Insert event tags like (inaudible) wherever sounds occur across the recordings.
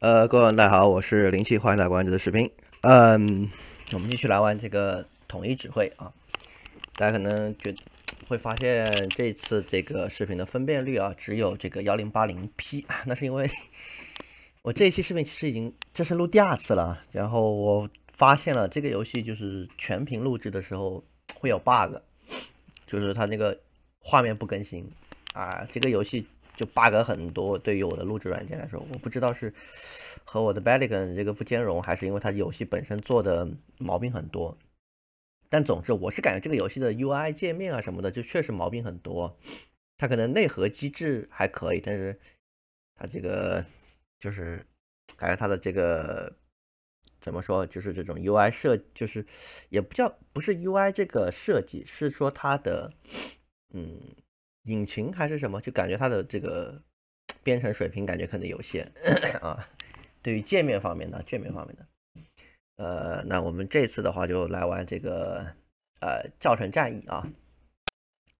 呃，各位大家好，我是林七，欢迎大家关注的视频。嗯，我们继续来玩这个统一指挥啊。大家可能觉会发现，这次这个视频的分辨率啊，只有这个幺零八零 P。(laughs) 那是因为 (laughs) 我这一期视频其实已经这是录第二次了，然后我发现了这个游戏就是全屏录制的时候会有 bug，就是它那个画面不更新啊。这个游戏。就 bug 很多，对于我的录制软件来说，我不知道是和我的 b e l i k n 这个不兼容，还是因为它游戏本身做的毛病很多。但总之，我是感觉这个游戏的 UI 界面啊什么的，就确实毛病很多。它可能内核机制还可以，但是它这个就是感觉它的这个怎么说，就是这种 UI 设，就是也不叫不是 UI 这个设计，是说它的嗯。引擎还是什么，就感觉它的这个编程水平感觉可能有限啊。对于界面方面的，界面方面的，呃，那我们这次的话就来玩这个呃教程战役啊。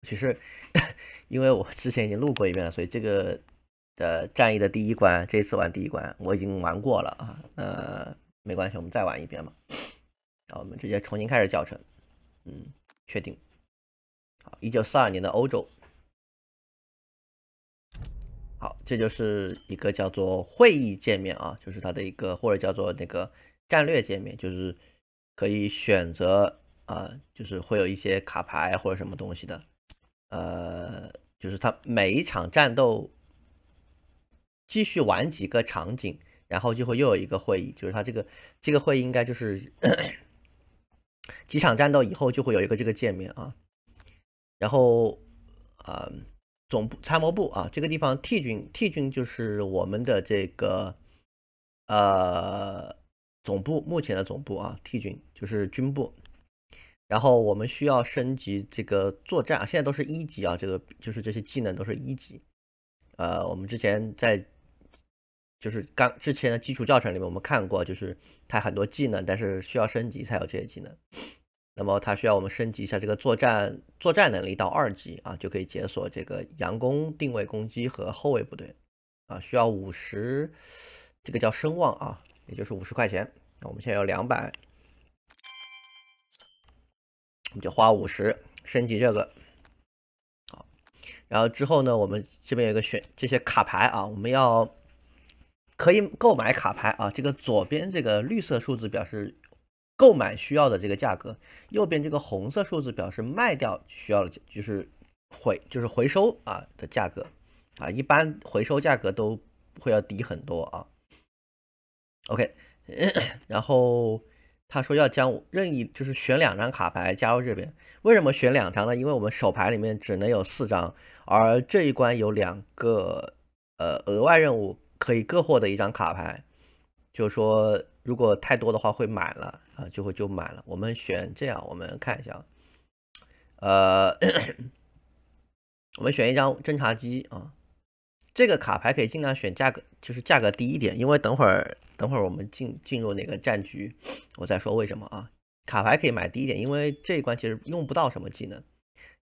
其实 (laughs) 因为我之前已经录过一遍了，所以这个的战役的第一关，这次玩第一关我已经玩过了啊。呃，没关系，我们再玩一遍嘛。后我们直接重新开始教程。嗯，确定。好，一九四二年的欧洲。这就是一个叫做会议界面啊，就是它的一个，或者叫做那个战略界面，就是可以选择啊，就是会有一些卡牌或者什么东西的，呃，就是它每一场战斗继续玩几个场景，然后就会又有一个会议，就是它这个这个会议应该就是 (coughs) 几场战斗以后就会有一个这个界面啊，然后啊。总部参谋部啊，这个地方 T 军 T 军就是我们的这个呃总部目前的总部啊，T 军就是军部。然后我们需要升级这个作战啊，现在都是一级啊，这个就是这些技能都是一级。呃，我们之前在就是刚之前的基础教程里面我们看过，就是它很多技能，但是需要升级才有这些技能。那么它需要我们升级一下这个作战作战能力到二级啊，就可以解锁这个佯攻定位攻击和后卫部队啊，需要五十，这个叫声望啊，也就是五十块钱。那我们现在有两百，我们就花五十升级这个。好，然后之后呢，我们这边有个选这些卡牌啊，我们要可以购买卡牌啊，这个左边这个绿色数字表示。购买需要的这个价格，右边这个红色数字表示卖掉需要的就是回就是回收啊的价格，啊，一般回收价格都会要低很多啊。OK，然后他说要将任意就是选两张卡牌加入这边，为什么选两张呢？因为我们手牌里面只能有四张，而这一关有两个呃额外任务可以各获得一张卡牌，就说。如果太多的话会满了啊，就会就满了。我们选这样，我们看一下啊，呃，我们选一张侦察机啊，这个卡牌可以尽量选价格，就是价格低一点，因为等会儿等会儿我们进进入那个战局，我再说为什么啊。卡牌可以买低一点，因为这一关其实用不到什么技能。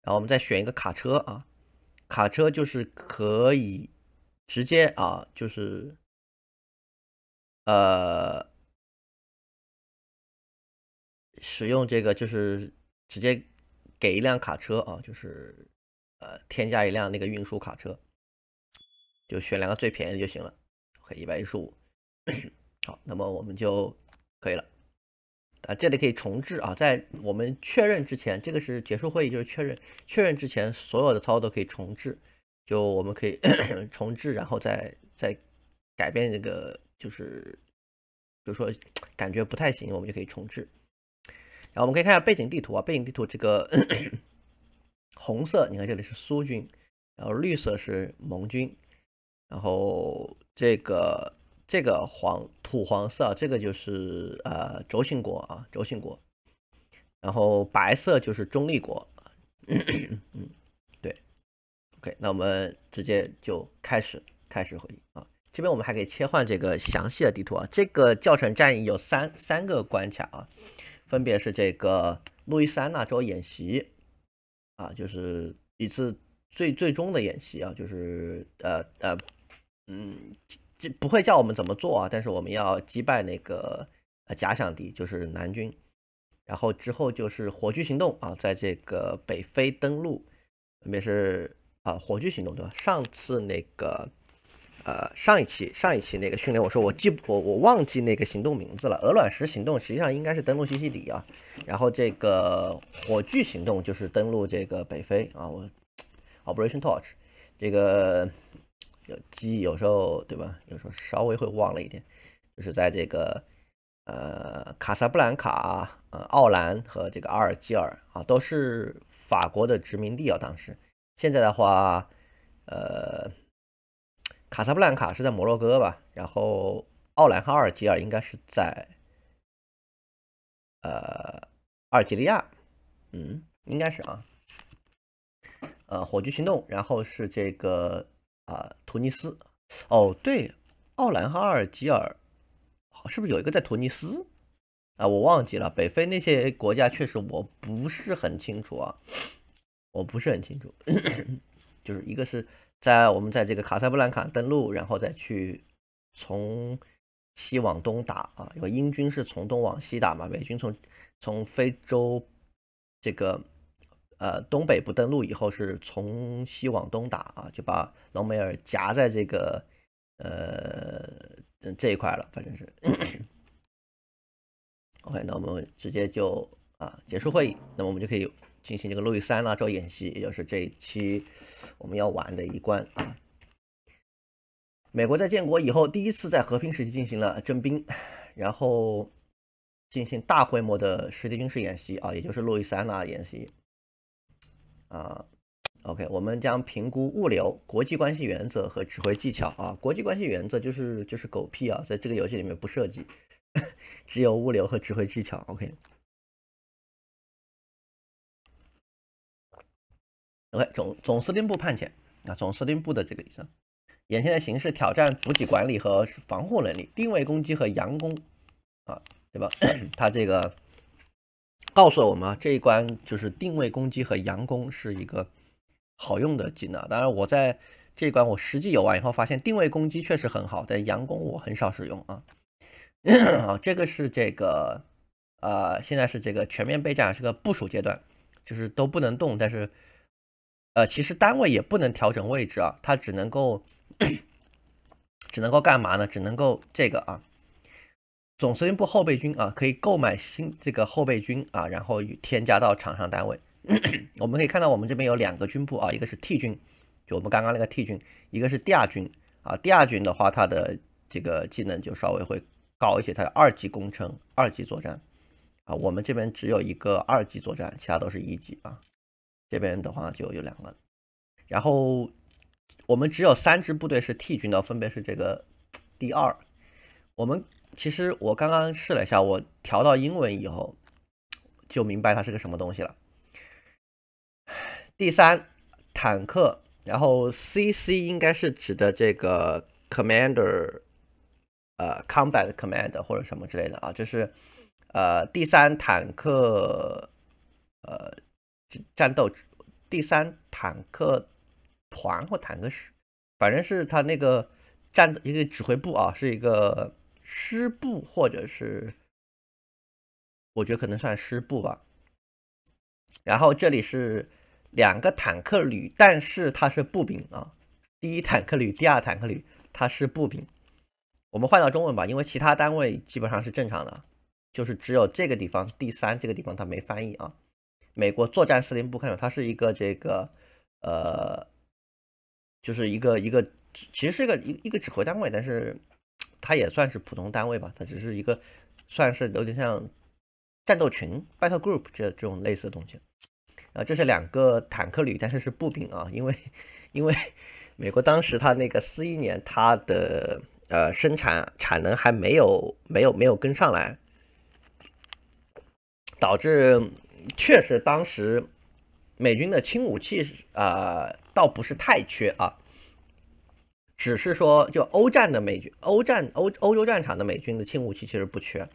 然后我们再选一个卡车啊，卡车就是可以直接啊，就是呃。使用这个就是直接给一辆卡车啊，就是呃添加一辆那个运输卡车，就选两个最便宜的就行了。OK，一百一十五，(clears throat) 好，那么我们就可以了。啊，这里可以重置啊，在我们确认之前，这个是结束会议，就是确认确认之前所有的操作都可以重置，就我们可以 (clears throat) 重置，然后再再改变这个，就是比如说感觉不太行，我们就可以重置。然后我们可以看一下背景地图啊。背景地图这个红色，你看这里是苏军，然后绿色是盟军，然后这个这个黄土黄色啊，这个就是呃轴心国啊，轴心国，然后白色就是中立国咳嗯，对，OK，那我们直接就开始开始回忆啊。这边我们还可以切换这个详细的地图啊。这个教程战役有三三个关卡啊。分别是这个路易斯安那州演习啊，就是一次最最终的演习啊，就是呃呃嗯，这不会叫我们怎么做啊，但是我们要击败那个假想敌，就是南军。然后之后就是火炬行动啊，在这个北非登陆，分别是啊火炬行动对吧？上次那个。呃，上一期上一期那个训练，我说我记不我我忘记那个行动名字了。鹅卵石行动实际上应该是登陆西西里啊，然后这个火炬行动就是登陆这个北非啊。我 Operation Torch，这个有记忆有时候对吧？有时候稍微会忘了一点，就是在这个呃卡萨布兰卡呃奥兰和这个阿尔及尔啊，都是法国的殖民地啊。当时现在的话，呃。卡萨布兰卡是在摩洛哥吧，然后奥兰和阿尔及尔应该是在，呃，阿尔及利亚，嗯，应该是啊，呃，火炬行动，然后是这个啊，突尼斯，哦，对，奥兰和阿尔及尔，是不是有一个在突尼斯？啊，我忘记了，北非那些国家确实我不是很清楚啊，我不是很清楚，(coughs) 就是一个是。在我们在这个卡萨布兰卡登陆，然后再去从西往东打啊，因为英军是从东往西打嘛，美军从从非洲这个呃东北部登陆以后是从西往东打啊，就把隆美尔夹在这个呃这一块了，反正是。OK，那我们直接就啊结束会议，那么我们就可以。进行这个易斯安那州演习，也就是这一期我们要玩的一关啊。美国在建国以后第一次在和平时期进行了征兵，然后进行大规模的实际军事演习啊，也就是易斯安那演习啊。OK，我们将评估物流、国际关系原则和指挥技巧啊。国际关系原则就是就是狗屁啊，在这个游戏里面不涉及，(laughs) 只有物流和指挥技巧。OK。OK，总总司令部派遣啊，总司令部的这个意思。眼前的形势挑战补给管理和防护能力，定位攻击和佯攻，啊，对吧？(coughs) 他这个告诉了我们啊，这一关就是定位攻击和佯攻是一个好用的技能。当然，我在这关我实际游玩以后发现，定位攻击确实很好，但佯攻我很少使用啊。好，(coughs) 这个是这个，呃，现在是这个全面备战，是个部署阶段，就是都不能动，但是。呃，其实单位也不能调整位置啊，它只能够，只能够干嘛呢？只能够这个啊，总司令部后备军啊，可以购买新这个后备军啊，然后添加到场上单位。(clears throat) 我们可以看到，我们这边有两个军部啊，一个是 T 军，就我们刚刚那个 T 军，一个是第二军啊。第二军的话，它的这个技能就稍微会高一些，它的二级工程、二级作战啊。我们这边只有一个二级作战，其他都是一级啊。这边的话就有两个，然后我们只有三支部队是 T 军的，分别是这个 (tsk) 第二，我们其实我刚刚试了一下，我调到英文以后就明白它是个什么东西了。第三坦克，然后 CC 应该是指的这个 Commander，呃，Combat Command 或者什么之类的啊，就是呃第三坦克，呃。战斗第三坦克团或坦克师，反正是他那个战一个指挥部啊，是一个师部或者是，我觉得可能算师部吧。然后这里是两个坦克旅，但是它是步兵啊。第一坦克旅，第二坦克旅，它是步兵。我们换到中文吧，因为其他单位基本上是正常的，就是只有这个地方第三这个地方他没翻译啊。美国作战司令部，看到它是一个这个，呃，就是一个一个，其实是一个一一个指挥单位，但是它也算是普通单位吧，它只是一个算是有点像战斗群 （battle group） 这这种类似的东西。然后这是两个坦克旅，但是是步兵啊，因为因为美国当时它那个四一年，它的呃生产产能还没有没有没有跟上来，导致。确实，当时美军的轻武器，呃，倒不是太缺啊，只是说，就欧战的美军，欧战欧欧洲战场的美军的轻武器其实不缺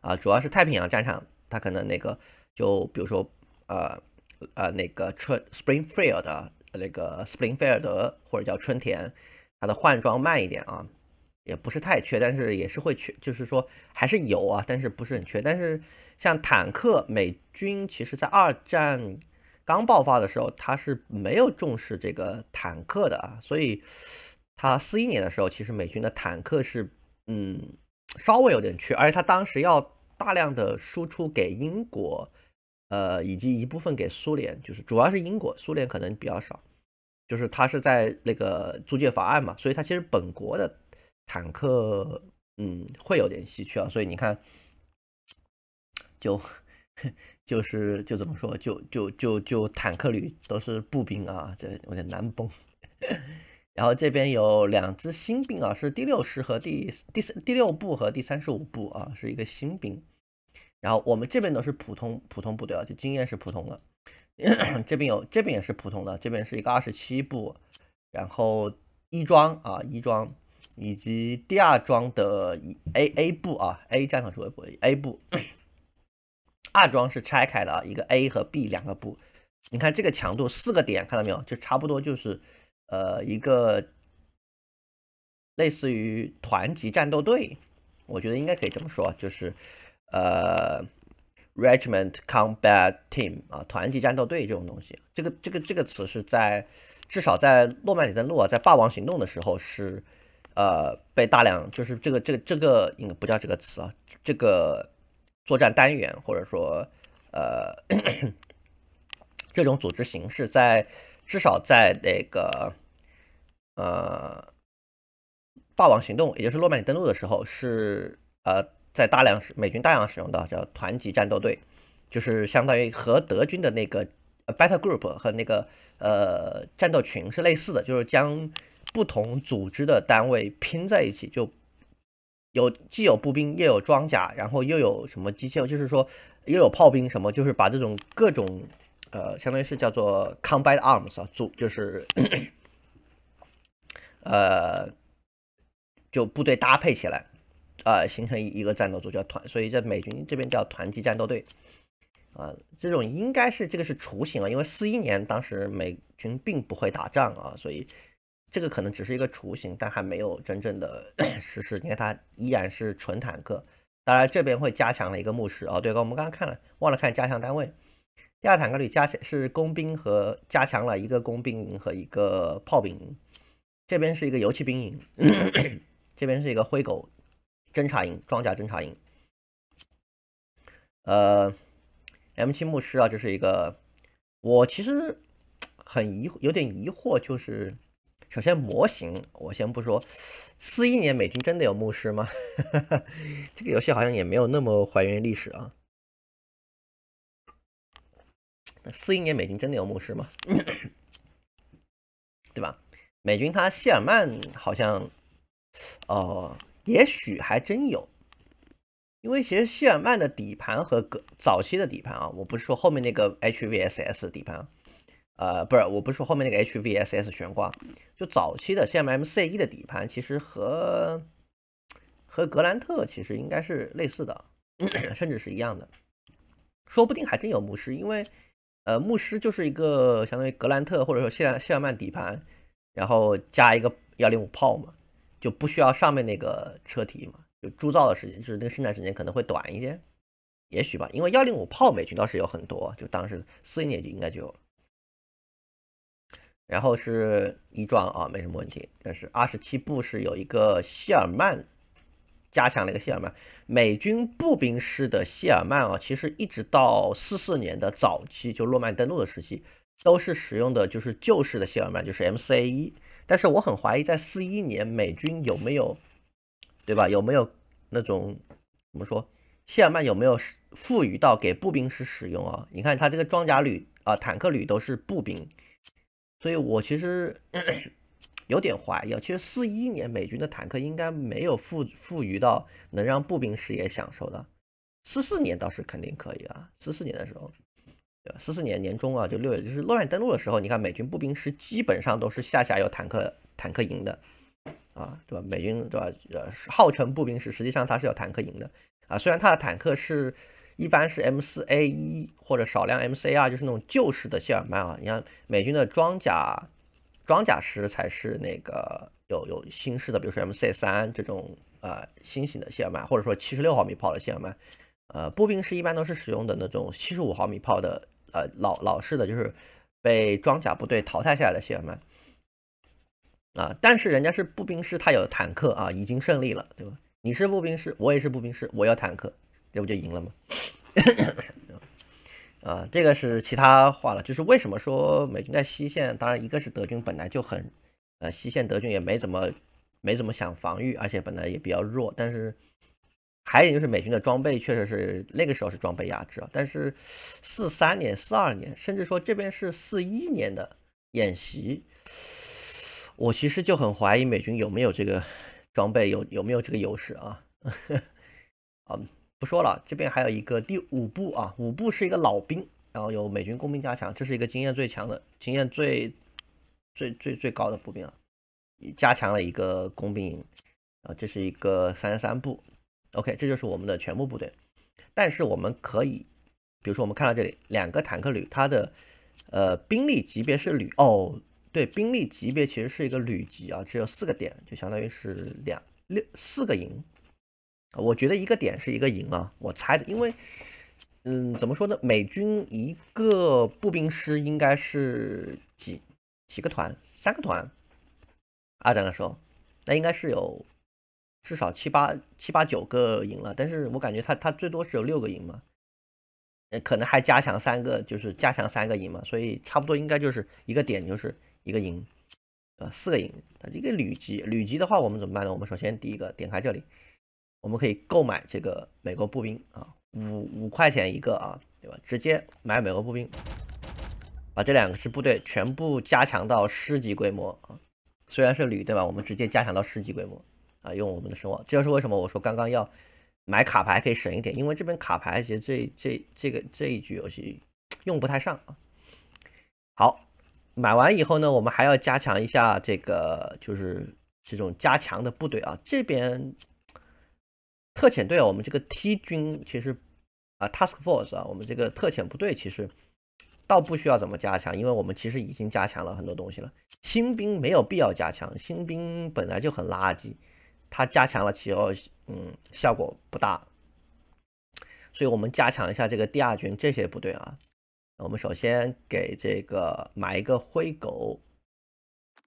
啊，主要是太平洋战场，它可能那个，就比如说，呃呃，那个春 Springfield 的那个 Springfield 或者叫春田，它的换装慢一点啊，也不是太缺，但是也是会缺，就是说还是有啊，但是不是很缺，但是。像坦克，美军其实在二战刚爆发的时候，他是没有重视这个坦克的啊，所以他四一年的时候，其实美军的坦克是嗯稍微有点缺，而且他当时要大量的输出给英国，呃以及一部分给苏联，就是主要是英国，苏联可能比较少，就是他是在那个租借法案嘛，所以他其实本国的坦克嗯会有点稀缺啊，所以你看。有，(laughs) 就是就怎么说，就就就就坦克旅都是步兵啊，这有点难崩。(laughs) 然后这边有两支新兵啊，是第六师和第第第六部和第三十五部啊，是一个新兵。然后我们这边都是普通普通部队啊，就经验是普通的。这边有这边也是普通的，这边是一个二十七部，然后一装啊一装以及第二装的 A A 部啊 A 战场指挥部 A 部。二装是拆开的啊，一个 A 和 B 两个部。你看这个强度四个点，看到没有？就差不多就是，呃，一个类似于团级战斗队，我觉得应该可以这么说，就是呃，regiment combat team 啊，团级战斗队这种东西。这个这个这个词是在至少在诺曼底登陆啊，在霸王行动的时候是，呃，被大量就是这个这个这个应该不叫这个词啊，这个。作战单元，或者说，呃，(coughs) 这种组织形式，在至少在那个，呃，霸王行动，也就是诺曼底登陆的时候，是呃，在大量美军大量使用的叫团级战斗队，就是相当于和德军的那个 battle group 和那个呃战斗群是类似的，就是将不同组织的单位拼在一起，就。有既有步兵又有装甲，然后又有什么机械，就是说又有炮兵什么，就是把这种各种呃，相当于是叫做 combat arms 啊组，就是呃就部队搭配起来，啊形成一个战斗组叫团，所以在美军这边叫团级战斗队啊，这种应该是这个是雏形啊，因为四一年当时美军并不会打仗啊，所以。这个可能只是一个雏形，但还没有真正的 (clears throat) 实施。你看，它依然是纯坦克。当然，这边会加强了一个牧师哦。对，我们刚刚看了，忘了看加强单位。第二坦克旅加强是工兵和加强了一个工兵营和一个炮兵营。这边是一个油气兵营，这边是一个灰狗侦察营、装甲侦察营。呃，M 七牧师啊，这是一个。我其实 (tsk) 很疑，有点疑惑，就是。首先，模型我先不说，四一年美军真的有牧师吗？(laughs) 这个游戏好像也没有那么还原历史啊。四一年美军真的有牧师吗？(coughs) 对吧？美军他谢尔曼好像，哦，也许还真有，因为其实谢尔曼的底盘和早期的底盘啊，我不是说后面那个 H V S S 底盘。呃，不是，我不是说后面那个 H V S S 悬挂，就早期的谢尔曼 C E 的底盘，其实和和格兰特其实应该是类似的，(clears throat) 甚至是一样的，说不定还真有牧师，因为呃，牧师就是一个相当于格兰特或者说谢尔谢尔曼底盘，然后加一个幺零五炮嘛，就不需要上面那个车体嘛，就铸造的时间就是那个生产时间可能会短一些，也许吧，因为幺零五炮美军倒是有很多，就当时四零年就应该就有了。然后是一装啊，没什么问题。但是二十七步是有一个希尔曼加强了一个希尔曼，美军步兵师的希尔曼啊，其实一直到四四年的早期就诺曼登陆的时期，都是使用的就是旧式的希尔曼，就是 MCA 一。但是我很怀疑在四一年美军有没有对吧？有没有那种怎么说希尔曼有没有赋予到给步兵师使用啊？你看他这个装甲旅啊，坦克旅都是步兵。所以我其实有点怀疑，其实四一年美军的坦克应该没有富富余到能让步兵师也享受的，四四年倒是肯定可以啊，四四年的时候，对四四年年中啊，就六月就是乱登陆的时候，你看美军步兵师基本上都是下下有坦克坦克营的，啊，对吧？美军对吧？呃，号称步兵师，实际上它是有坦克营的啊，虽然它的坦克是。一般是 M4A1 或者少量 M4A2，就是那种旧式的谢尔曼啊。你像美军的装甲装甲师才是那个有有新式的，比如说 M4A3 这种呃新型的谢尔曼，或者说七十六毫米炮的谢尔曼。呃，步兵师一般都是使用的那种七十五毫米炮的呃老老式的就是被装甲部队淘汰下来的谢尔曼啊。但是人家是步兵师，他有坦克啊，已经胜利了，对吧？你是步兵师，我也是步兵师，我要坦克。这不就赢了吗？(coughs) 啊，这个是其他话了。就是为什么说美军在西线？当然，一个是德军本来就很，呃，西线德军也没怎么、没怎么想防御，而且本来也比较弱。但是还有就是美军的装备确实是那个时候是装备压制啊。但是四三年、四二年，甚至说这边是四一年的演习，我其实就很怀疑美军有没有这个装备，有有没有这个优势啊？啊。(laughs) 不说了，这边还有一个第五步啊，五步是一个老兵，然后有美军工兵加强，这是一个经验最强的、经验最、最、最、最高的步兵啊，加强了一个工兵营啊，这是一个三十三步。OK，这就是我们的全部部队。但是我们可以，比如说我们看到这里，两个坦克旅，它的呃兵力级别是旅哦，对，兵力级别其实是一个旅级啊，只有四个点，就相当于是两六四个营。我觉得一个点是一个营啊，我猜的，因为，嗯，怎么说呢？美军一个步兵师应该是几几个团？三个团，二战的时候，那应该是有至少七八七八九个营了。但是我感觉他他最多只有六个营嘛，呃，可能还加强三个，就是加强三个营嘛，所以差不多应该就是一个点就是一个营，呃，四个营。他一个旅级旅级的话，我们怎么办呢？我们首先第一个点开这里。我们可以购买这个美国步兵啊，五五块钱一个啊，对吧？直接买美国步兵，把这两个支部队全部加强到师级规模啊。虽然是旅对吧？我们直接加强到师级规模啊，用我们的声望。这就是为什么我说刚刚要买卡牌可以省一点，因为这边卡牌其实这这这个这一局游戏用不太上啊。好，买完以后呢，我们还要加强一下这个就是这种加强的部队啊，这边。特遣队，啊，我们这个 T 军其实啊，Task Force 啊，我们这个特遣部队其实倒不需要怎么加强，因为我们其实已经加强了很多东西了。新兵没有必要加强，新兵本来就很垃圾，他加强了其后，嗯，效果不大。所以我们加强一下这个第二军这些部队啊。我们首先给这个买一个灰狗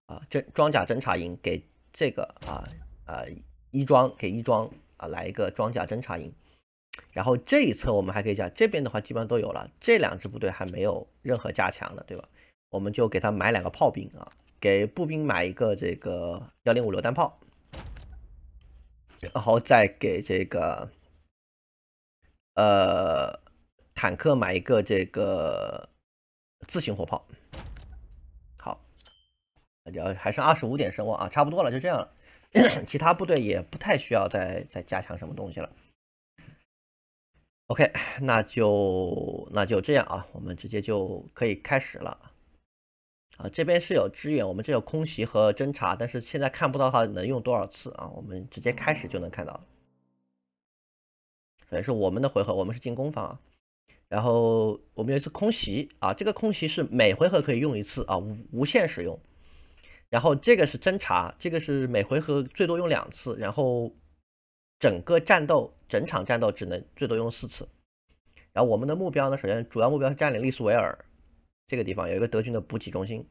啊，这装甲侦察营给这个啊啊一装给一装。啊，来一个装甲侦察营，然后这一侧我们还可以讲，这边的话基本上都有了。这两支部队还没有任何加强的，对吧？我们就给他买两个炮兵啊，给步兵买一个这个幺零五榴弹炮，然后再给这个呃坦克买一个这个自行火炮。好，然后还剩二十五点声望啊，差不多了，就这样了。(coughs) 其他部队也不太需要再再加强什么东西了。OK，那就那就这样啊，我们直接就可以开始了啊。这边是有支援，我们这有空袭和侦察，但是现在看不到它能用多少次啊。我们直接开始就能看到了，也是我们的回合，我们是进攻方啊。然后我们有一次空袭啊，这个空袭是每回合可以用一次啊，无无限使用。然后这个是侦查，这个是每回合最多用两次，然后整个战斗、整场战斗只能最多用四次。然后我们的目标呢，首先主要目标是占领利苏维尔这个地方，有一个德军的补给中心，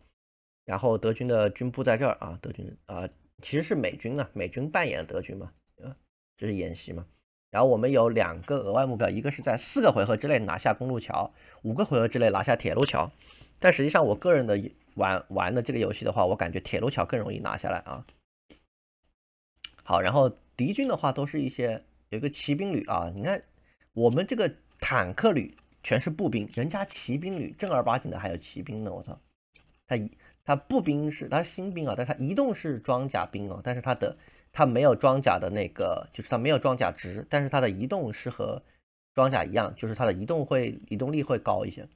然后德军的军部在这儿啊，德军啊，其实是美军啊，美军扮演的德军嘛，啊这是演习嘛。然后我们有两个额外目标，一个是在四个回合之内拿下公路桥，五个回合之内拿下铁路桥。但实际上我个人的。玩玩的这个游戏的话，我感觉铁路桥更容易拿下来啊。好，然后敌军的话都是一些有一个骑兵旅啊，你看我们这个坦克旅全是步兵，人家骑兵旅正儿八经的还有骑兵呢。我操，他他步兵是他新兵啊，但他移动是装甲兵哦，但是他的他没有装甲的那个，就是他没有装甲值，但是他的移动是和装甲一样，就是他的移动会移动力会高一些。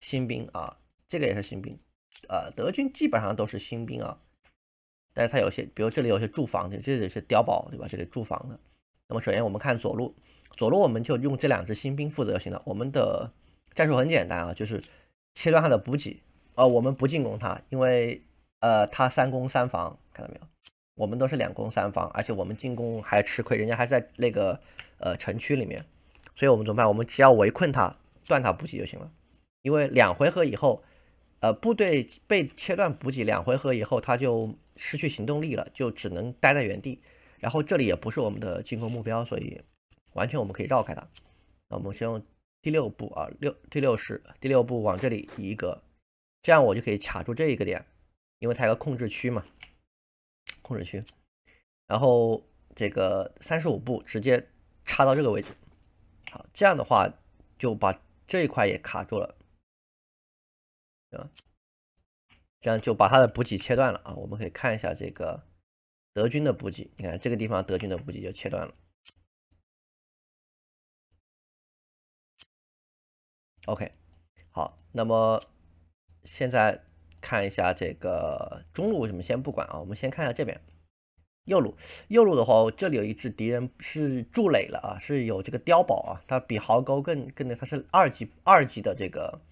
新兵啊。这个也是新兵，呃，德军基本上都是新兵啊，但是他有些，比如这里有些住房的，这里是碉堡，对吧？这里住房的。那么首先我们看左路，左路我们就用这两支新兵负责就行了。我们的战术很简单啊，就是切断他的补给啊，我们不进攻他，因为呃，他三攻三防，看到没有？我们都是两攻三防，而且我们进攻还吃亏，人家还在那个呃城区里面，所以我们怎么办？我们只要围困他，断他补给就行了，因为两回合以后。呃，部队被切断补给两回合以后，他就失去行动力了，就只能待在原地。然后这里也不是我们的进攻目标，所以完全我们可以绕开它。那我们先用第六步啊，六第六式，第六步，往这里移一个，这样我就可以卡住这一个点，因为它有个控制区嘛，控制区。然后这个三十五步直接插到这个位置，好，这样的话就把这一块也卡住了。这样就把他的补给切断了啊！我们可以看一下这个德军的补给，你看这个地方德军的补给就切断了。OK，好，那么现在看一下这个中路，我们先不管啊，我们先看一下这边右路。右路的话，这里有一只敌人是筑垒了啊，是有这个碉堡啊，它比壕沟更更的，它是二级二级的这个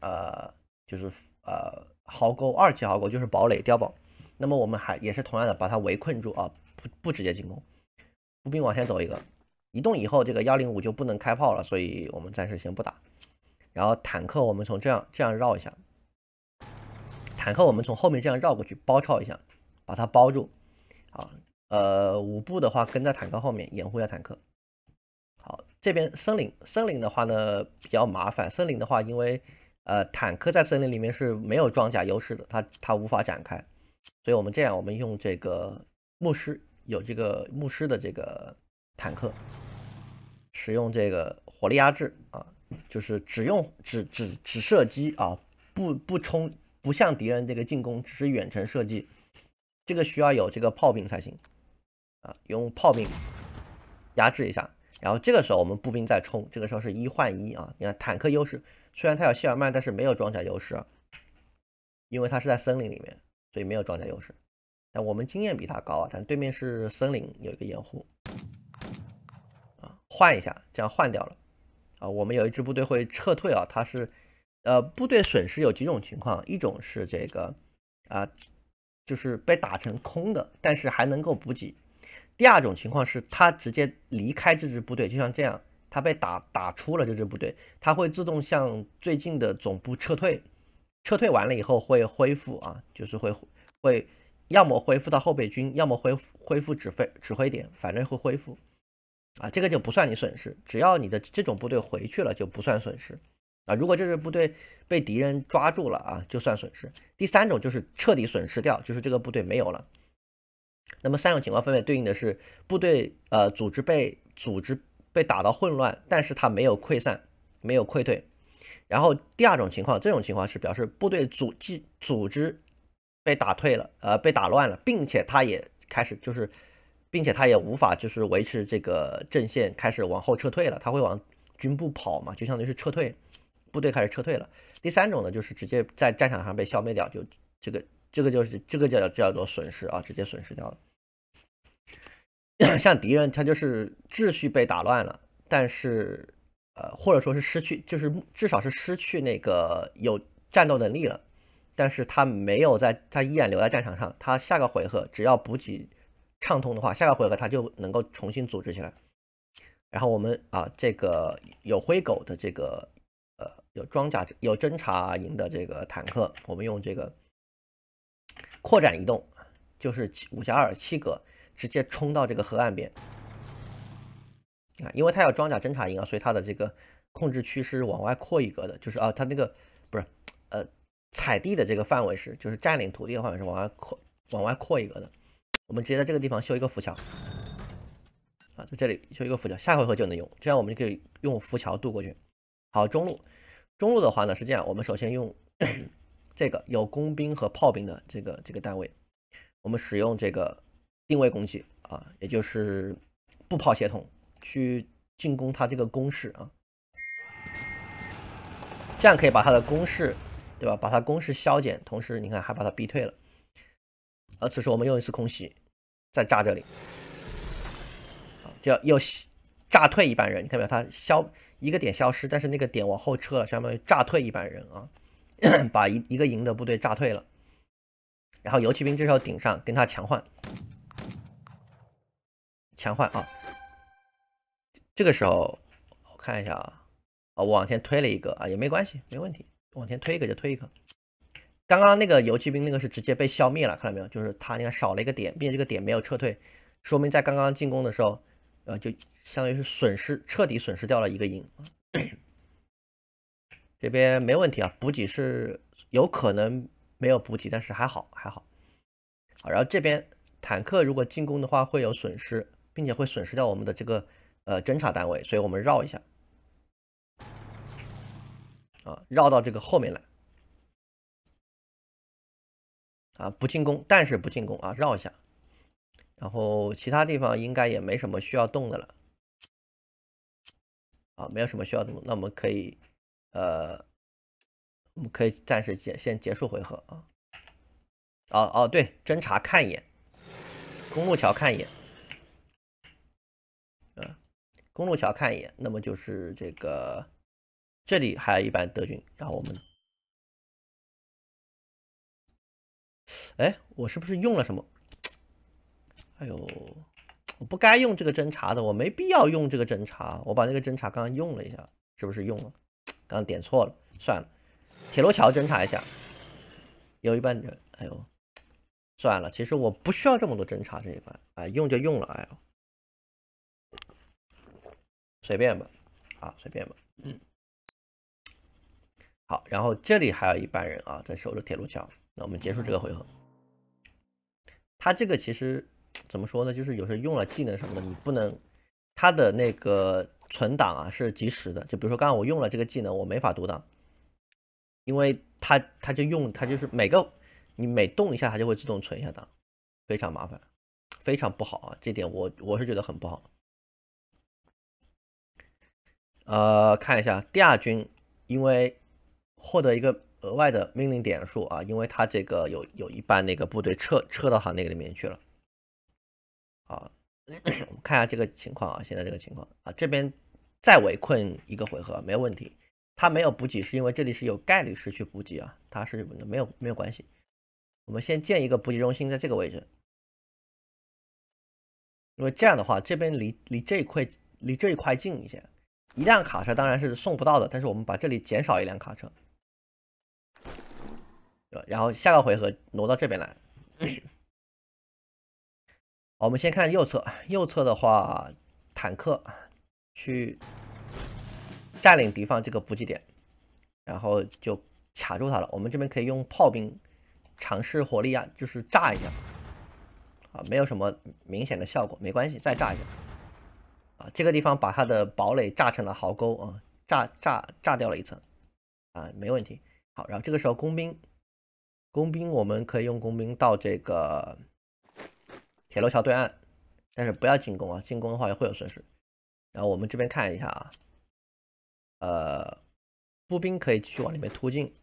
呃。就是呃壕沟，二级壕沟就是堡垒碉堡，那么我们还也是同样的把它围困住啊，不不直接进攻，步兵往前走一个，移动以后这个幺零五就不能开炮了，所以我们暂时先不打，然后坦克我们从这样这样绕一下，坦克我们从后面这样绕过去包抄一下，把它包住，啊呃五步的话跟在坦克后面掩护一下坦克，好这边森林森林的话呢比较麻烦，森林的话因为。呃，坦克在森林里面是没有装甲优势的，它它无法展开，所以我们这样，我们用这个牧师有这个牧师的这个坦克，使用这个火力压制啊，就是只用只只只射击啊，不不冲，不向敌人这个进攻，只是远程射击，这个需要有这个炮兵才行啊，用炮兵压制一下，然后这个时候我们步兵再冲，这个时候是一换一啊，你看坦克优势。虽然他有希尔曼，但是没有装甲优势，因为他是在森林里面，所以没有装甲优势。但我们经验比他高啊，但对面是森林有一个掩护啊，换一下，这样换掉了啊。我们有一支部队会撤退啊，他是，呃，部队损失有几种情况，一种是这个，啊，就是被打成空的，但是还能够补给；第二种情况是他直接离开这支部队，就像这样。他被打打出了这支部队，他会自动向最近的总部撤退，撤退完了以后会恢复啊，就是会会要么恢复到后备军，要么恢恢复指挥指挥点，反正会恢复，啊，这个就不算你损失，只要你的这种部队回去了就不算损失，啊，如果这支部队被敌人抓住了啊，就算损失。第三种就是彻底损失掉，就是这个部队没有了。那么三种情况分别对应的是部队呃组织被组织。被打到混乱，但是他没有溃散，没有溃退。然后第二种情况，这种情况是表示部队组机组织被打退了，呃，被打乱了，并且他也开始就是，并且他也无法就是维持这个阵线，开始往后撤退了。他会往军部跑嘛？就相当于是撤退，部队开始撤退了。第三种呢，就是直接在战场上被消灭掉，就这个这个就是这个叫叫做损失啊，直接损失掉了。(clears throat) 像敌人，他就是秩序被打乱了，但是，呃，或者说是失去，就是至少是失去那个有战斗能力了，但是他没有在，他依然留在战场上，他下个回合只要补给畅通的话，下个回合他就能够重新组织起来。然后我们啊，这个有灰狗的这个，呃，有装甲有侦察营的这个坦克，我们用这个扩展移动，就是五加二七格。直接冲到这个河岸边啊，因为他有装甲侦察营啊，所以他的这个控制区是往外扩一格的，就是啊，他那个不是呃，踩地的这个范围是，就是占领土地的范围是往外扩，往外扩一格的。我们直接在这个地方修一个浮桥啊，在这里修一个浮桥，下回合就能用，这样我们就可以用浮桥渡过去。好，中路，中路的话呢是这样，我们首先用 (clears throat) 这个有工兵和炮兵的这个这个单位，我们使用这个。定位攻击啊，也就是步炮协同去进攻他这个攻势啊，这样可以把他的攻势，对吧？把他攻势消减，同时你看还把他逼退了。而此时我们用一次空袭再炸这里，就要又炸退一班人。你看到没有？他消一个点消失，但是那个点往后撤了，相当于炸退一班人啊，(coughs) 把一一个营的部队炸退了。然后游骑兵这时候顶上跟他强换。强换啊！这个时候我看一下啊，啊，我往前推了一个啊，也没关系，没问题，往前推一个就推一个。刚刚那个游击兵那个是直接被消灭了，看到没有？就是他那个少了一个点，并且这个点没有撤退，说明在刚刚进攻的时候，呃，就相当于是损失，彻底损失掉了一个营。(clears throat) 这边没问题啊，补给是有可能没有补给，但是还好，还好。好，然后这边坦克如果进攻的话会有损失。并且会损失掉我们的这个呃侦察单位，所以我们绕一下啊，绕到这个后面来啊，不进攻，但是不进攻啊，绕一下，然后其他地方应该也没什么需要动的了啊，没有什么需要动，那我们可以呃，我们可以暂时结先结束回合啊，哦哦，对，侦查看一眼，公路桥看一眼。公路桥看一眼，那么就是这个，这里还有一班德军，然后我们，哎，我是不是用了什么？哎呦，我不该用这个侦察的，我没必要用这个侦察，我把那个侦察刚刚用了一下，是不是用了？刚刚点错了，算了，铁路桥侦察一下，有一半人，哎呦，算了，其实我不需要这么多侦察这一关，哎，用就用了，哎呦。随便吧，啊，随便吧，嗯，好，然后这里还有一半人啊，在守着铁路桥。那我们结束这个回合。他这个其实怎么说呢？就是有时候用了技能什么的，你不能，他的那个存档啊是及时的。就比如说刚刚我用了这个技能，我没法读档，因为他他就用他就是每个你每动一下，他就会自动存一下档，非常麻烦，非常不好啊。这点我我是觉得很不好。呃，看一下第二军，因为获得一个额外的命令点数啊，因为他这个有有一半那个部队撤撤到他那个里面去了啊。看一下这个情况啊，现在这个情况啊，这边再围困一个回合没有问题。他没有补给是因为这里是有概率失去补给啊，他是没有没有关系。我们先建一个补给中心在这个位置，因为这样的话，这边离离这一块离这一块近一些。一辆卡车当然是送不到的，但是我们把这里减少一辆卡车，然后下个回合挪到这边来。我们先看右侧，右侧的话，坦克去占领敌方这个补给点，然后就卡住他了。我们这边可以用炮兵尝试火力压，就是炸一下，啊，没有什么明显的效果，没关系，再炸一下。啊，这个地方把他的堡垒炸成了壕沟啊，炸炸炸掉了一层，啊，没问题。好，然后这个时候工兵，工兵我们可以用工兵到这个铁路桥对岸，但是不要进攻啊，进攻的话也会有损失。然后我们这边看一下啊，呃，步兵可以继续往里面突进。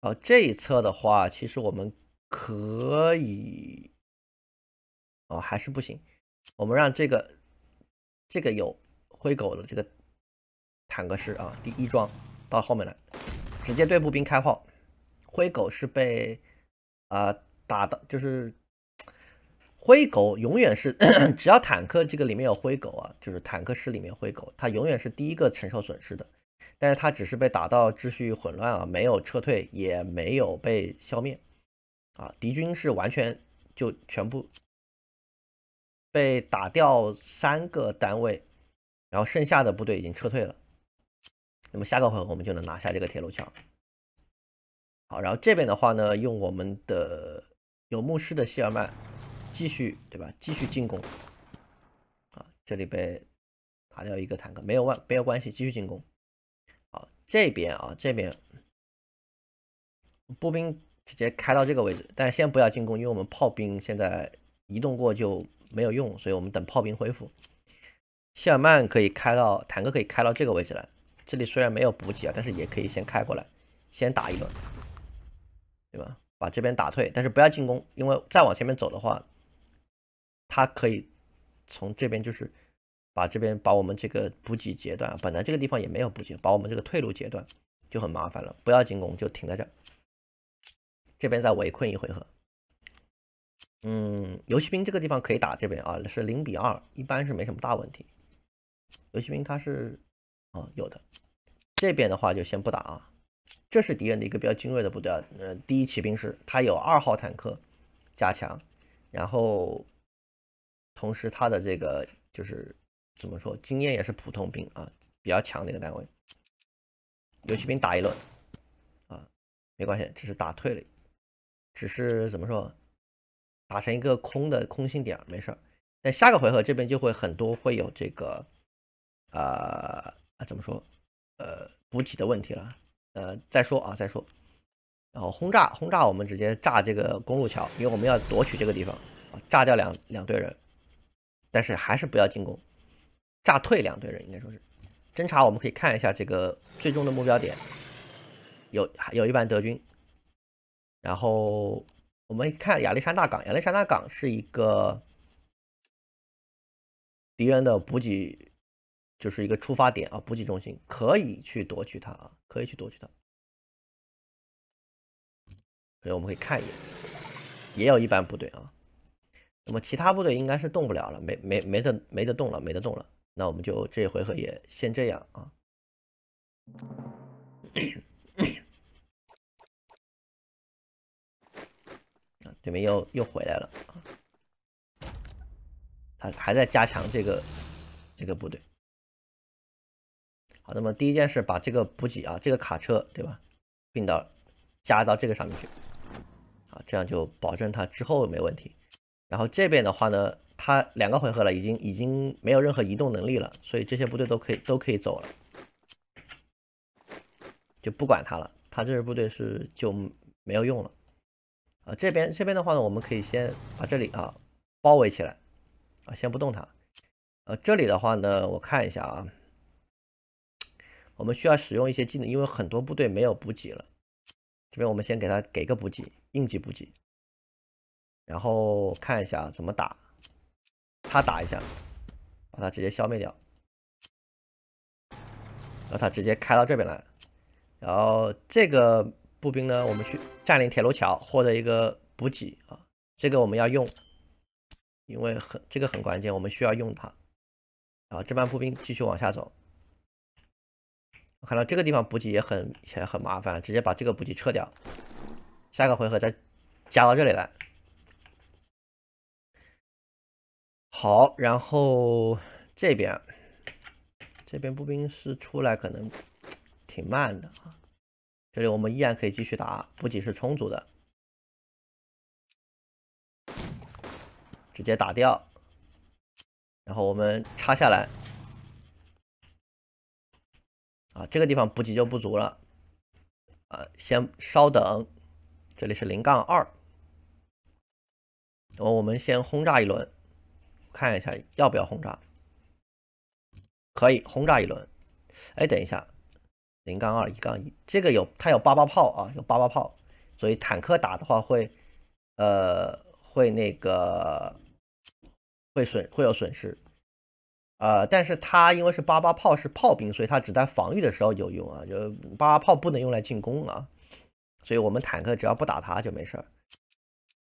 好，这一侧的话，其实我们可以，哦，还是不行，我们让这个。这个有灰狗的这个坦克师啊，第一装到后面来，直接对步兵开炮。灰狗是被啊打到，就是灰狗永远是，(clears throat) 只要坦克这个里面有灰狗啊，就是坦克师里面灰狗，它永远是第一个承受损失的。但是它只是被打到秩序混乱啊，没有撤退，也没有被消灭啊。敌军是完全就全部。被打掉三个单位，然后剩下的部队已经撤退了。那么下个回合我们就能拿下这个铁路桥。好，然后这边的话呢，用我们的有牧师的希尔曼继续，对吧？继续进攻。啊，这里被打掉一个坦克，没有关，没有关系，继续进攻。好，这边啊，这边步兵直接开到这个位置，但先不要进攻，因为我们炮兵现在移动过就。没有用，所以我们等炮兵恢复。希尔曼可以开到坦克可以开到这个位置来，这里虽然没有补给啊，但是也可以先开过来，先打一轮，对吧？把这边打退，但是不要进攻，因为再往前面走的话，他可以从这边就是把这边把我们这个补给截断本来这个地方也没有补给，把我们这个退路截断就很麻烦了。不要进攻，就停在这儿，这边再围困一回合。嗯，游戏兵这个地方可以打这边啊，是零比二，一般是没什么大问题。游戏兵他是啊有的，这边的话就先不打啊。这是敌人的一个比较精锐的部队，啊，呃，第一骑兵师，他有二号坦克加强，然后同时他的这个就是怎么说，经验也是普通兵啊，比较强的一个单位。游戏兵打一轮啊，没关系，只是打退了，只是怎么说？打成一个空的空心点没事儿，但下个回合这边就会很多会有这个，呃啊怎么说，呃补给的问题了，呃再说啊再说，然后轰炸轰炸我们直接炸这个公路桥，因为我们要夺取这个地方啊，炸掉两两队人，但是还是不要进攻，炸退两队人应该说是，侦查我们可以看一下这个最终的目标点，有还有一班德军，然后。我们看亚历山大港，亚历山大港是一个敌人的补给，就是一个出发点啊，补给中心，可以去夺取它啊，可以去夺取它。所以我们可以看一眼，也有一般部队啊。那么其他部队应该是动不了了，没没没得没得动了，没得动了。那我们就这一回合也先这样啊。(coughs) 对面又又回来了他还在加强这个这个部队。好，那么第一件事，把这个补给啊，这个卡车对吧，并到加到这个上面去啊，这样就保证他之后没问题。然后这边的话呢，他两个回合了，已经已经没有任何移动能力了，所以这些部队都可以都可以走了，就不管他了。他这支部队是就没有用了。啊，这边这边的话呢，我们可以先把这里啊包围起来啊，先不动它。呃，这里的话呢，我看一下啊，我们需要使用一些技能，因为很多部队没有补给了。这边我们先给他给个补给，应急补给。然后看一下怎么打，他打一下，把他直接消灭掉。让他直接开到这边来，然后这个。步兵呢？我们去占领铁路桥，获得一个补给啊！这个我们要用，因为很这个很关键，我们需要用它。啊，这帮步兵继续往下走。我看到这个地方补给也很也很麻烦，直接把这个补给撤掉，下个回合再加到这里来。好，然后这边这边步兵是出来，可能挺慢的啊。这里我们依然可以继续打，补给是充足的，直接打掉，然后我们插下来，啊，这个地方补给就不足了，啊，先稍等，这里是零杠二，然后我们先轰炸一轮，看一下要不要轰炸，可以轰炸一轮，哎，等一下。零杠二一杠一，这个有它有八八炮啊，有八八炮，所以坦克打的话会，呃，会那个会损会有损失，呃，但是它因为是八八炮是炮兵，所以它只在防御的时候有用啊，就八八炮不能用来进攻啊，所以我们坦克只要不打它就没事儿，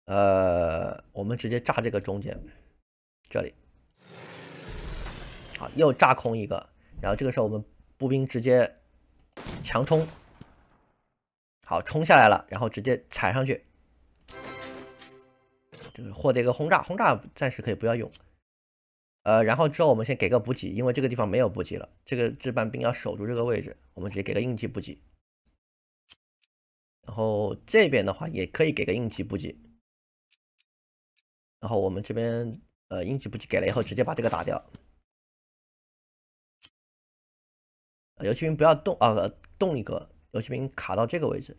呃，我们直接炸这个中间这里，好，又炸空一个，然后这个时候我们步兵直接。强冲，好，冲下来了，然后直接踩上去，就是获得一个轰炸。轰炸暂时可以不要用，呃，然后之后我们先给个补给，因为这个地方没有补给了。这个值班兵要守住这个位置，我们直接给个应急补给。然后这边的话也可以给个应急补给。然后我们这边呃，应急补给给了以后，直接把这个打掉。游戏兵不要动啊，动一个游戏兵卡到这个位置，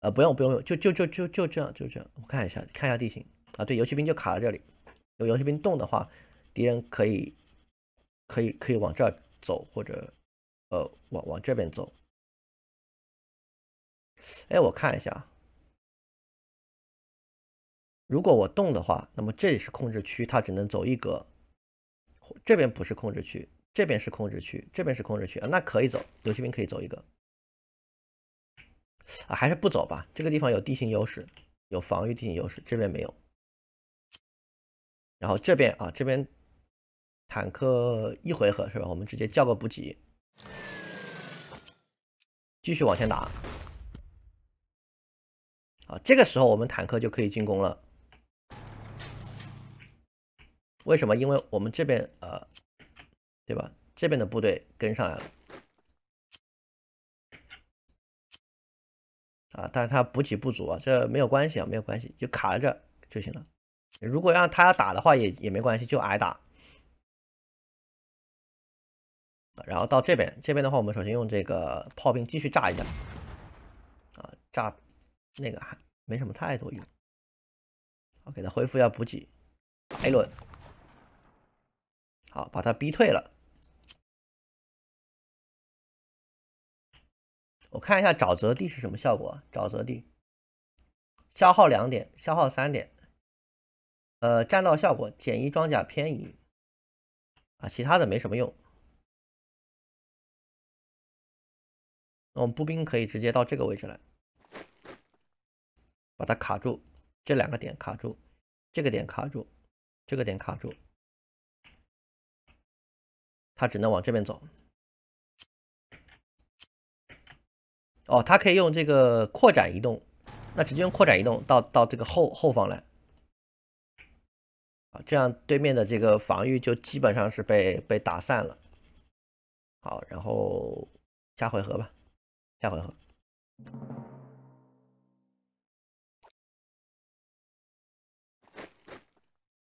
呃，不用不用就就就就就这样就这样，我看一下看一下地形啊，对，游戏兵就卡在这里。有游戏兵动的话，敌人可以可以可以往这儿走或者呃往往这边走。哎，我看一下，如果我动的话，那么这里是控制区，它只能走一格，这边不是控制区。这边是控制区，这边是控制区，那可以走，刘奇兵可以走一个，啊，还是不走吧，这个地方有地形优势，有防御地形优势，这边没有。然后这边啊，这边坦克一回合是吧？我们直接叫个补给，继续往前打。啊，这个时候我们坦克就可以进攻了。为什么？因为我们这边呃。对吧？这边的部队跟上来了，啊，但是他补给不足啊，这没有关系啊，没有关系，就卡在这就行了。如果让他要打的话，也也没关系，就挨打。然后到这边，这边的话，我们首先用这个炮兵继续炸一下，啊，炸那个还没什么太多用。好，给他恢复一下补给，一轮，好，把他逼退了。我看一下沼泽地是什么效果？沼泽地消耗两点，消耗三点。呃，战道效果减一装甲偏移啊，其他的没什么用。我们步兵可以直接到这个位置来，把它卡住。这两个点卡住，这个点卡住，这个点卡住，他只能往这边走。哦，他可以用这个扩展移动，那直接用扩展移动到到这个后后方来啊，这样对面的这个防御就基本上是被被打散了。好，然后下回合吧，下回合。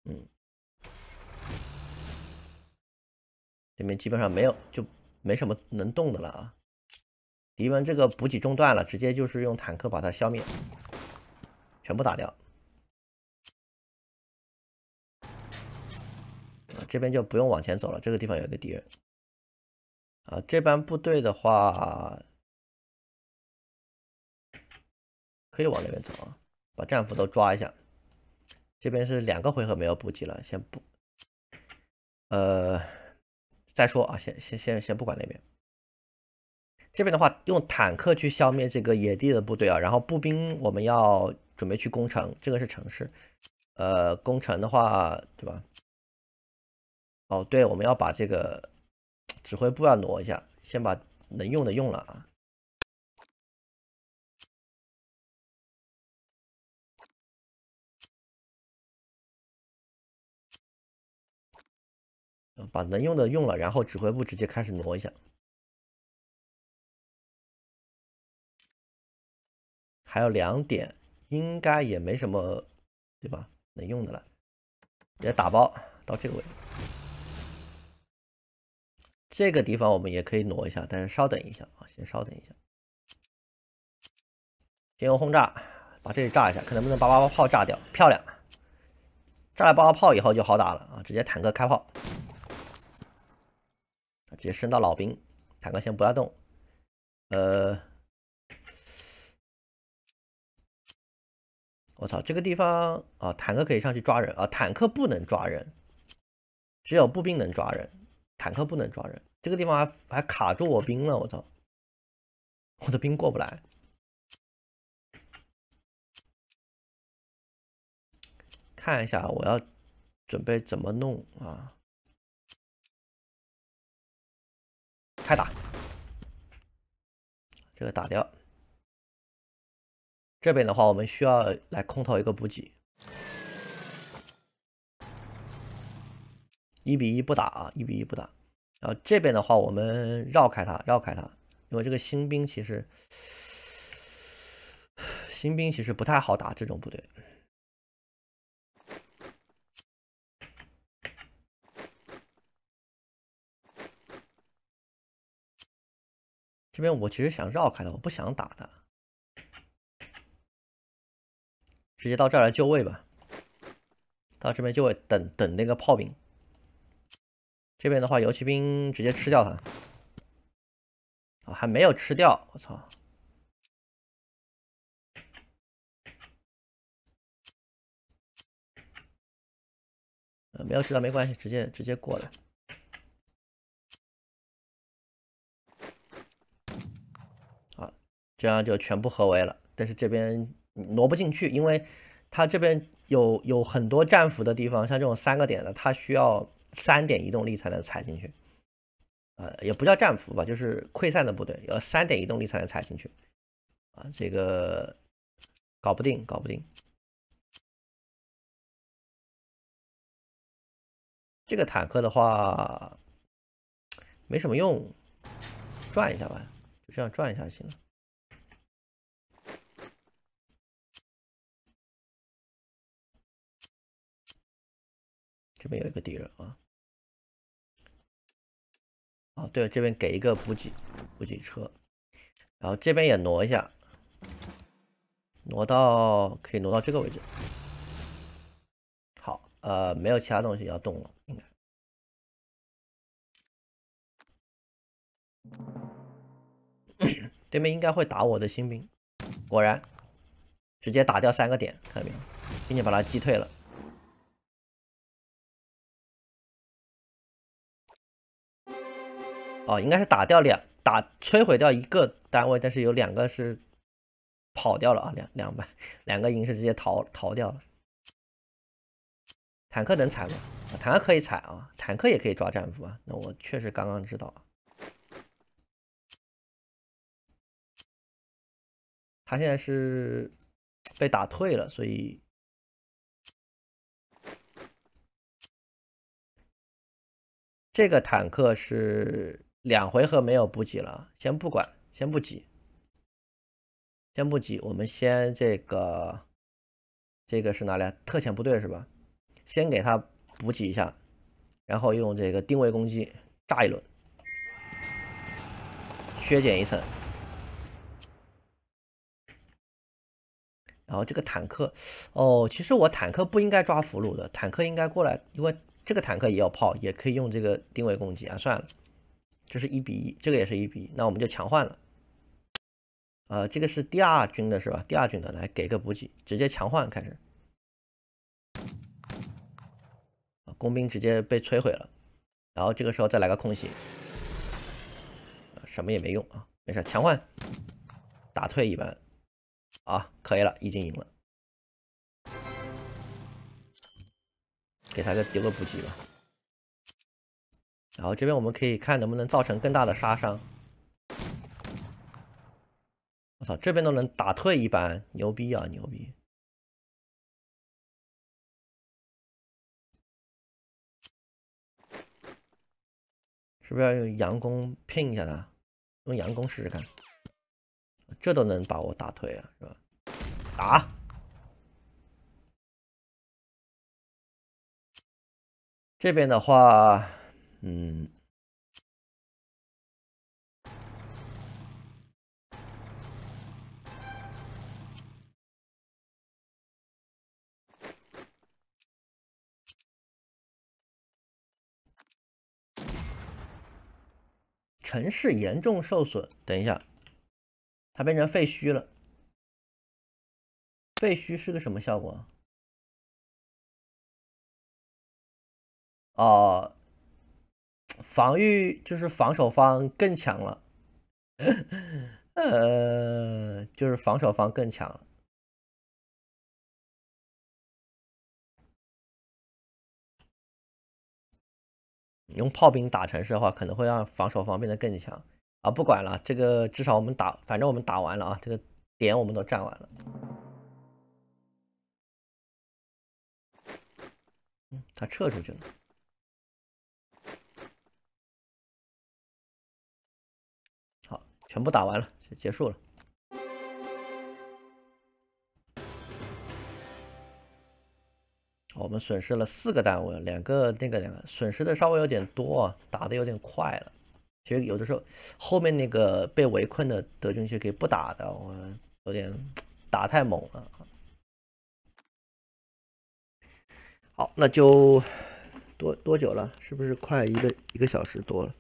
嗯，对面基本上没有，就没什么能动的了啊。敌人这个补给中断了，直接就是用坦克把它消灭，全部打掉。这边就不用往前走了，这个地方有一个敌人。啊，这班部队的话，可以往那边走啊，把战俘都抓一下。这边是两个回合没有补给了，先不……呃，再说啊，先先先先不管那边。这边的话，用坦克去消灭这个野地的部队啊，然后步兵我们要准备去攻城，这个是城市，呃，攻城的话，对吧？哦，对，我们要把这个指挥部要挪一下，先把能用的用了啊，把能用的用了，然后指挥部直接开始挪一下。还有两点，应该也没什么，对吧？能用的了，也打包到这个位。置。这个地方我们也可以挪一下，但是稍等一下啊，先稍等一下。先用轰炸把这里炸一下，看能不能把八八炮炸掉。漂亮炸了八八炮以后就好打了啊，直接坦克开炮，直接升到老兵，坦克先不要动，呃。我操，这个地方啊，坦克可以上去抓人啊，坦克不能抓人，只有步兵能抓人，坦克不能抓人。这个地方还还卡住我兵了，我操，我的兵过不来。看一下我要准备怎么弄啊？开打，这个打掉。这边的话，我们需要来空投一个补给，一比一不打啊，一比一不打。然后这边的话，我们绕开它，绕开它，因为这个新兵其实，新兵其实不太好打这种部队。这边我其实想绕开它，我不想打它。直接到这儿来就位吧，到这边就位，等等那个炮兵。这边的话，游骑兵直接吃掉他。啊，还没有吃掉，我操！呃，没有吃掉没关系，直接直接过来。啊，这样就全部合围了，但是这边。挪不进去，因为它这边有有很多战俘的地方，像这种三个点的，它需要三点移动力才能踩进去。呃，也不叫战俘吧，就是溃散的部队，要三点移动力才能踩进去。啊，这个搞不定，搞不定。这个坦克的话没什么用，转一下吧，就这样转一下就行了。这边有一个敌人啊！哦，对，这边给一个补给补给车，然后这边也挪一下，挪到可以挪到这个位置。好，呃，没有其他东西要动了，应该。(clears throat) 对面应该会打我的新兵，果然，直接打掉三个点，看到没有，并且把它击退了。哦，应该是打掉两打，摧毁掉一个单位，但是有两个是跑掉了啊，两两百 (laughs) 两个营是直接逃逃掉了。坦克能踩吗？坦克可以踩啊，坦克也可以抓战俘啊。那我确实刚刚知道，他现在是被打退了，所以这个坦克是。两回合没有补给了，先不管，先不急，先不急，我们先这个，这个是拿来特遣部队是吧？先给他补给一下，然后用这个定位攻击炸一轮，削减一层。然后这个坦克，哦，其实我坦克不应该抓俘虏的，坦克应该过来，因为这个坦克也要炮，也可以用这个定位攻击啊。算了。这是一比一，这个也是一比，一，那我们就强换了。啊，这个是第二军的是吧？第二军的，来给个补给，直接强换开始。工兵直接被摧毁了，然后这个时候再来个空袭，什么也没用啊，没事，强换打退一般，啊，可以了，已经赢了，给他个丢个补给吧。然后这边我们可以看能不能造成更大的杀伤。我操，这边都能打退一般，牛逼啊，牛逼！是不是要用阳弓骗一下他？用阳弓试试看，这都能把我打退啊，是吧？打！这边的话。嗯，城市严重受损。等一下，它变成废墟了。废墟是个什么效果？哦。防御就是防守方更强了，(laughs) 呃，就是防守方更强了。用炮兵打城市的话，可能会让防守方变得更强啊。不管了，这个至少我们打，反正我们打完了啊，这个点我们都占完了。嗯，他撤出去了。全部打完了，就结束了。我们损失了四个单位，两个那个两个损失的稍微有点多啊，打的有点快了。其实有的时候后面那个被围困的德军是可以不打的，我有点打太猛了。好，那就多多久了？是不是快一个一个小时多了？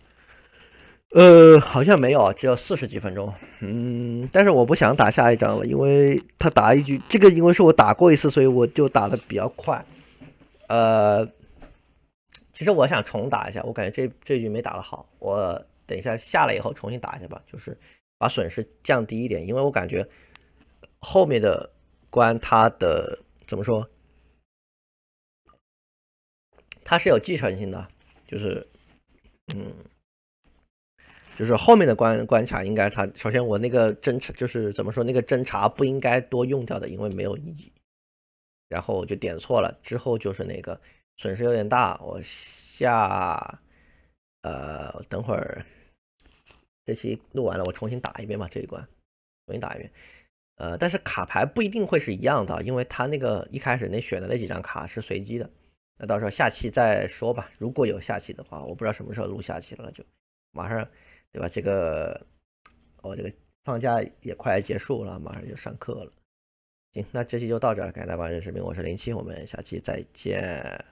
呃，好像没有，只有四十几分钟。嗯，但是我不想打下一张了，因为他打一局这个，因为是我打过一次，所以我就打的比较快。呃，其实我想重打一下，我感觉这这局没打的好，我等一下下来以后重新打一下吧，就是把损失降低一点，因为我感觉后面的关他的怎么说，他是有继承性的，就是嗯。就是后面的关关卡，应该他首先我那个侦查就是怎么说那个侦查不应该多用掉的，因为没有意义。然后我就点错了，之后就是那个损失有点大。我下，呃，等会儿这期录完了，我重新打一遍吧，这一关重新打一遍。呃，但是卡牌不一定会是一样的，因为他那个一开始那选的那几张卡是随机的。那到时候下期再说吧。如果有下期的话，我不知道什么时候录下期了，就马上。对吧？这个，我这个放假也快结束了，马上就上课了。行，那这期就到这了，感谢大家看这视频，我是零七，我们下期再见。